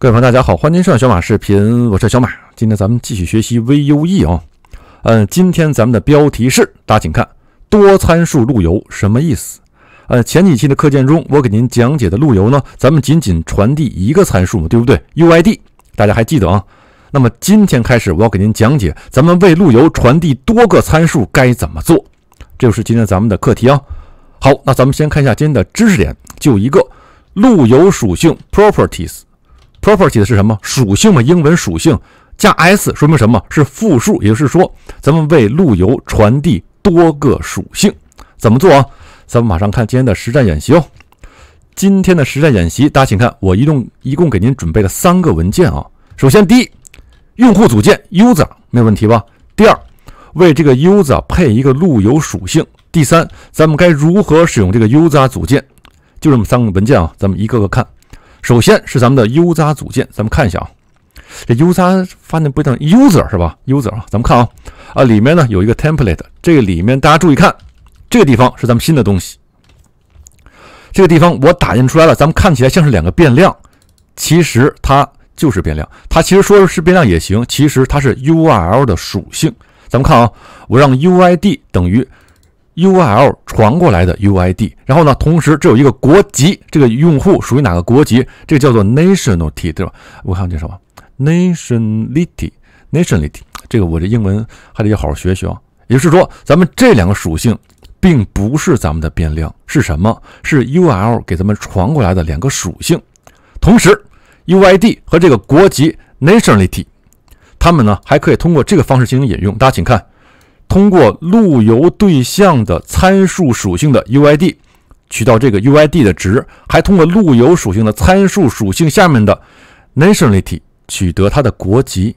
各位朋友，大家好，欢迎收看小马视频，我是小马。今天咱们继续学习 VUE 啊，嗯，今天咱们的标题是，大家请看，多参数路由什么意思？呃，前几期的课件中，我给您讲解的路由呢，咱们仅仅传递一个参数嘛，对不对？UID，大家还记得啊？那么今天开始，我要给您讲解，咱们为路由传递多个参数该怎么做？这就是今天咱们的课题啊。好，那咱们先看一下今天的知识点，就一个路由属性 properties。Property 的是什么属性嘛？英文属性加 s 说明什么是复数，也就是说咱们为路由传递多个属性，怎么做啊？咱们马上看今天的实战演习。哦。今天的实战演习，大家请看，我一共一共给您准备了三个文件啊。首先，第一，用户组件 User 没有问题吧？第二，为这个 User 配一个路由属性。第三，咱们该如何使用这个 User 组件？就这么三个文件啊，咱们一个个看。首先是咱们的 UZ 组件，咱们看一下啊，这 UZ 发现不一样，User 是吧？User 啊，咱们看啊，啊里面呢有一个 Template，这个里面大家注意看，这个地方是咱们新的东西，这个地方我打印出来了，咱们看起来像是两个变量，其实它就是变量，它其实说是变量也行，其实它是 URL 的属性，咱们看啊，我让 UID 等于。U L 传过来的 U I D，然后呢，同时这有一个国籍，这个用户属于哪个国籍，这个叫做 Nationality，对吧？我看这什么 Nationality，Nationality，这个我这英文还得要好好学学啊。也就是说，咱们这两个属性并不是咱们的变量，是什么？是 U L 给咱们传过来的两个属性，同时 U I D 和这个国籍 Nationality，它们呢还可以通过这个方式进行引用。大家请看。通过路由对象的参数属性的 U I D 取到这个 U I D 的值，还通过路由属性的参数属性下面的 nationality 取得它的国籍。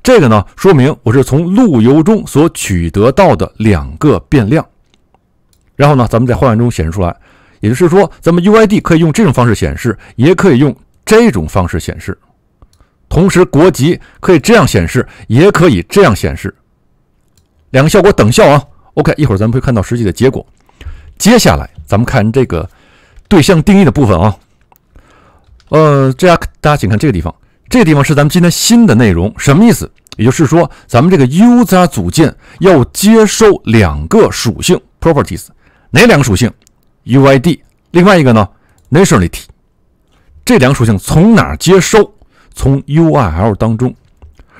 这个呢，说明我是从路由中所取得到的两个变量。然后呢，咱们在画面中显示出来，也就是说，咱们 U I D 可以用这种方式显示，也可以用这种方式显示。同时，国籍可以这样显示，也可以这样显示。两个效果等效啊，OK，一会儿咱们会看到实际的结果。接下来咱们看这个对象定义的部分啊，呃，这下大家请看这个地方，这地方是咱们今天新的内容，什么意思？也就是说，咱们这个 User 组件要接收两个属性 Properties，哪两个属性？UID，另外一个呢，Nationality。这两个属性从哪接收？从 URL 当中。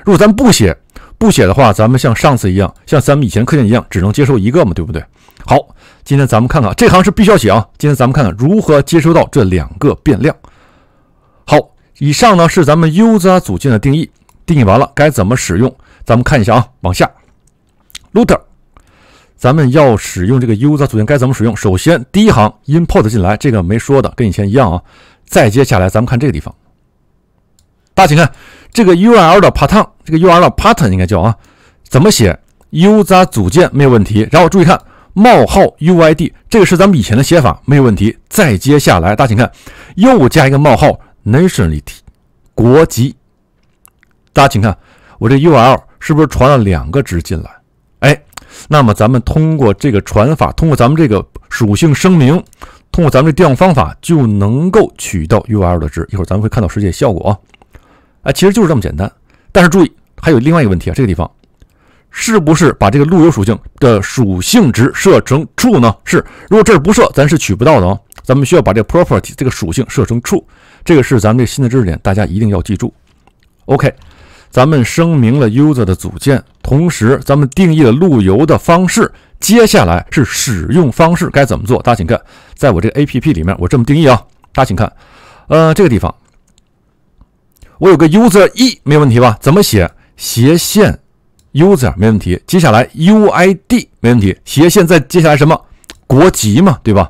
如果咱不写。不写的话，咱们像上次一样，像咱们以前课件一样，只能接收一个嘛，对不对？好，今天咱们看看这行是必须要写啊。今天咱们看看如何接收到这两个变量。好，以上呢是咱们 UZ 组件的定义，定义完了该怎么使用？咱们看一下啊，往下。l o o t e r 咱们要使用这个 UZ 组件该怎么使用？首先第一行 import 进来，这个没说的，跟以前一样啊。再接下来，咱们看这个地方，大家请看。这个 U L 的 pattern，这个 U L 的 pattern 应该叫啊？怎么写？U Z 组件没有问题。然后注意看冒号 U I D，这个是咱们以前的写法，没有问题。再接下来，大家请看，又加一个冒号 nationality 国籍。大家请看，我这 U L 是不是传了两个值进来？哎，那么咱们通过这个传法，通过咱们这个属性声明，通过咱们这调用方法，就能够取到 U L 的值。一会儿咱们会看到实际效果啊。哎，其实就是这么简单。但是注意，还有另外一个问题啊，这个地方是不是把这个路由属性的属性值设成 true 呢？是，如果这儿不设，咱是取不到的啊。咱们需要把这个 property 这个属性设成 true，这个是咱们这新的知识点，大家一定要记住。OK，咱们声明了 user 的组件，同时咱们定义了路由的方式。接下来是使用方式该怎么做？大家请看，在我这个 APP 里面，我这么定义啊。大家请看，呃，这个地方。我有个 user 一，没问题吧？怎么写斜线 user 没问题。接下来 U I D 没问题，斜线再接下来什么？国籍嘛，对吧？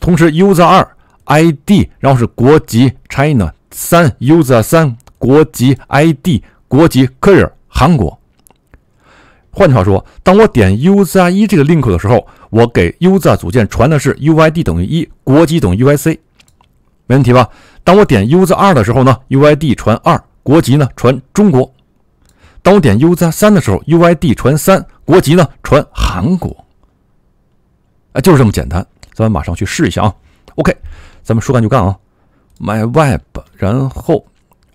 同时 user 二 I D，然后是国籍 China。三 user 三国籍 I D 国籍 Korea 韩国。换句话说，当我点 user 一这个 link 的时候，我给 user 组件传的是 U I D 等于一，国籍等于 U I C，没问题吧？当我点 user 的时候呢，U I D 传二，国籍呢传中国。当我点 user 三的时候，U I D 传三，国籍呢传韩国。哎，就是这么简单。咱们马上去试一下啊。OK，咱们说干就干啊。My Web，然后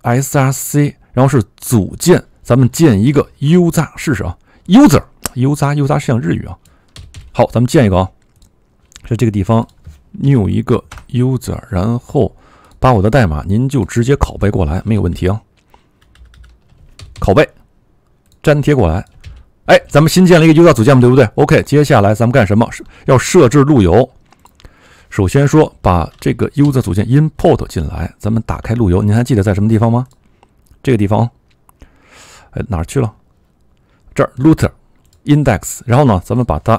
S R C，然后是组建，咱们建一个 user 试试啊。user，user，user 是讲日语啊。好，咱们建一个啊，在这个地方 new 一个 user，然后。把我的代码您就直接拷贝过来，没有问题啊。拷贝、粘贴过来。哎，咱们新建了一个 UZ 组件，对不对？OK，接下来咱们干什么？要设置路由。首先说，把这个 UZ 组件 import 进来。咱们打开路由，您还记得在什么地方吗？这个地方。哎，哪去了？这儿 router index。然后呢，咱们把它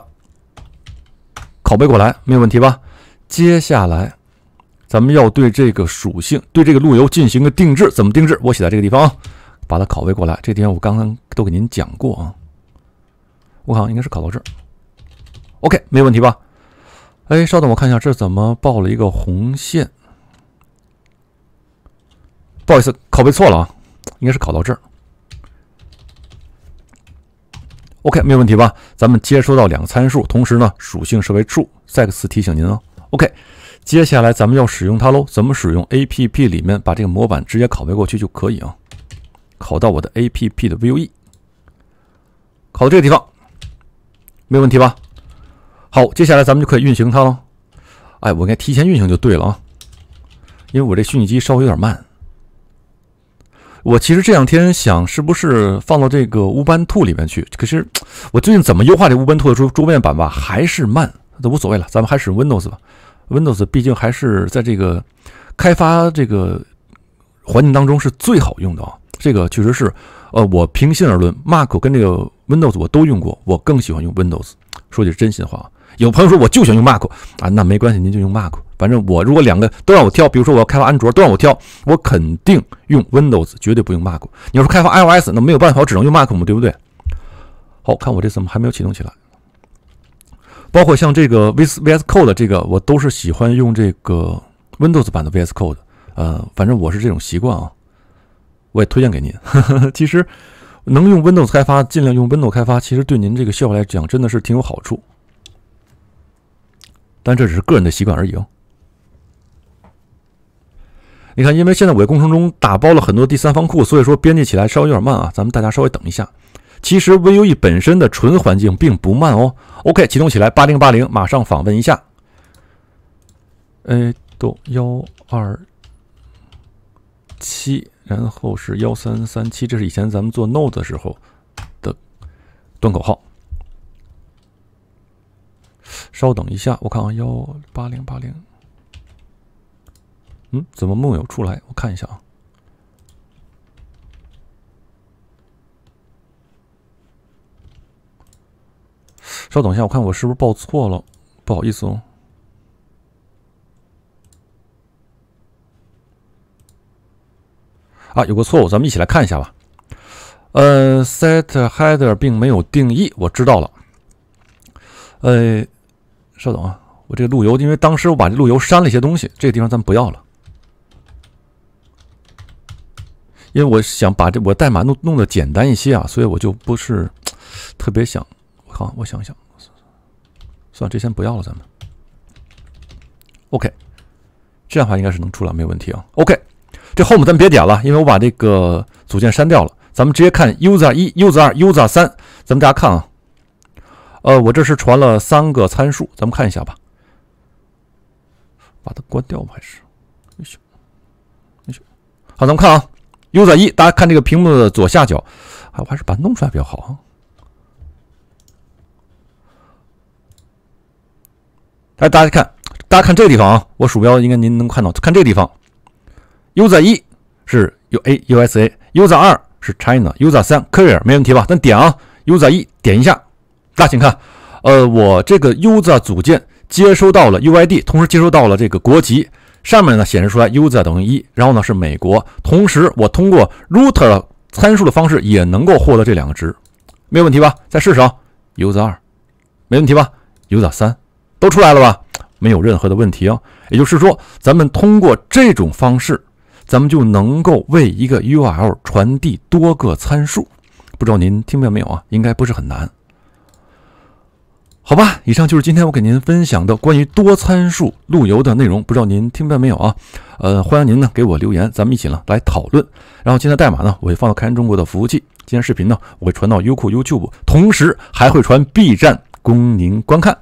拷贝过来，没有问题吧？接下来。咱们要对这个属性，对这个路由进行个定制，怎么定制？我写在这个地方啊，把它拷贝过来。这地方我刚刚都给您讲过啊，我好像应该是拷到这儿。OK，没有问题吧？哎，稍等，我看一下这怎么报了一个红线。不好意思，拷贝错了啊，应该是拷到这儿。OK，没有问题吧？咱们接收到两个参数，同时呢，属性设为 true。再次提醒您哦，OK。接下来咱们要使用它喽，怎么使用？A P P 里面把这个模板直接拷贝过去就可以啊，拷到我的 A P P 的 V E，拷到这个地方，没问题吧？好，接下来咱们就可以运行它了。哎，我应该提前运行就对了啊，因为我这虚拟机稍微有点慢。我其实这两天想是不是放到这个乌班兔里面去，可是我最近怎么优化这乌班兔的桌桌面版吧，还是慢，都无所谓了，咱们还是 Windows 吧。Windows 毕竟还是在这个开发这个环境当中是最好用的啊，这个确实是，呃，我平心而论，Mac 跟这个 Windows 我都用过，我更喜欢用 Windows。说句真心话啊，有朋友说我就想用 Mac 啊，那没关系，您就用 Mac，反正我如果两个都让我挑，比如说我要开发安卓，都让我挑，我肯定用 Windows，绝对不用 Mac。你要说开发 iOS，那没有办法，我只能用 Mac，对不对？好看，我这怎么还没有启动起来？包括像这个 VS VS Code 的这个，我都是喜欢用这个 Windows 版的 VS Code。呃，反正我是这种习惯啊，我也推荐给您。其实能用 Windows 开发，尽量用 Windows 开发，其实对您这个效果来讲真的是挺有好处。但这只是个人的习惯而已哦。你看，因为现在我工程中打包了很多第三方库，所以说编辑起来稍微有点慢啊。咱们大家稍微等一下。其实 Vue 本身的纯环境并不慢哦。OK，启动起来，八零八零，马上访问一下。哎，都幺二七，然后是幺三三七，这是以前咱们做 Node 的时候的端口号。稍等一下，我看啊，幺八零八零。嗯，怎么木有出来？我看一下啊。稍等一下，我看我是不是报错了，不好意思哦。啊，有个错误，咱们一起来看一下吧。呃，set header 并没有定义，我知道了。呃，稍等啊，我这个路由，因为当时我把这路由删了一些东西，这个地方咱们不要了。因为我想把这我代码弄弄得简单一些啊，所以我就不是特别想，我靠，我想想。算了，这先不要了，咱们。OK，这样的话应该是能出来，没有问题啊。OK，这 Home 咱别点了，因为我把这个组件删掉了。咱们直接看 User 一、User 二、User 三，咱们大家看啊。呃，我这是传了三个参数，咱们看一下吧。把它关掉吧，还是不行，不行。好，咱们看啊，User 一，大家看这个屏幕的左下角，啊，我还是把它弄出来比较好。啊。来，大家看，大家看这个地方啊！我鼠标应该您能看到，看这地方。User 一，是 U A U S A。User 二，是 China。User 三，Korea，没问题吧？咱点啊，User 一点一下。大家请看，呃，我这个 User 组件接收到了 UID，同时接收到了这个国籍，上面呢显示出来 User 等于一，然后呢是美国。同时，我通过 r o u t e 参数的方式也能够获得这两个值，没有问题吧？再试试啊，User 二，没问题吧？User 三。都出来了吧？没有任何的问题啊。也就是说，咱们通过这种方式，咱们就能够为一个 URL 传递多个参数。不知道您听明白没有啊？应该不是很难。好吧，以上就是今天我给您分享的关于多参数路由的内容。不知道您听明白没有啊？呃，欢迎您呢给我留言，咱们一起呢来讨论。然后，今天代码呢，我会放到开源中国的服务器；今天视频呢，我会传到优酷、YouTube，同时还会传 B 站供您观看。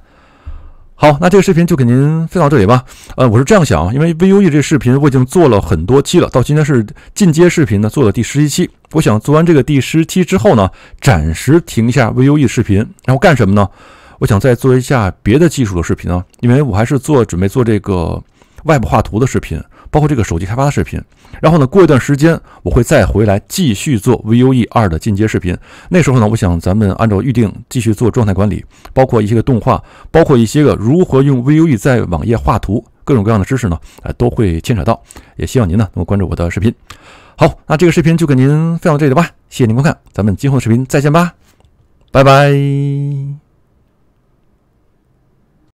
好，那这个视频就给您分到这里吧。呃，我是这样想，因为 VUE 这个视频我已经做了很多期了，到今天是进阶视频呢，做了第十一期。我想做完这个第十期之后呢，暂时停一下 VUE 视频，然后干什么呢？我想再做一下别的技术的视频啊，因为我还是做准备做这个外部画图的视频。包括这个手机开发的视频，然后呢，过一段时间我会再回来继续做 Vue 二的进阶视频。那时候呢，我想咱们按照预定继续做状态管理，包括一些个动画，包括一些个如何用 Vue 在网页画图，各种各样的知识呢，哎，都会牵扯到。也希望您呢，能够关注我的视频。好，那这个视频就给您分享到这里吧，谢谢您观看，咱们今后的视频再见吧，拜拜。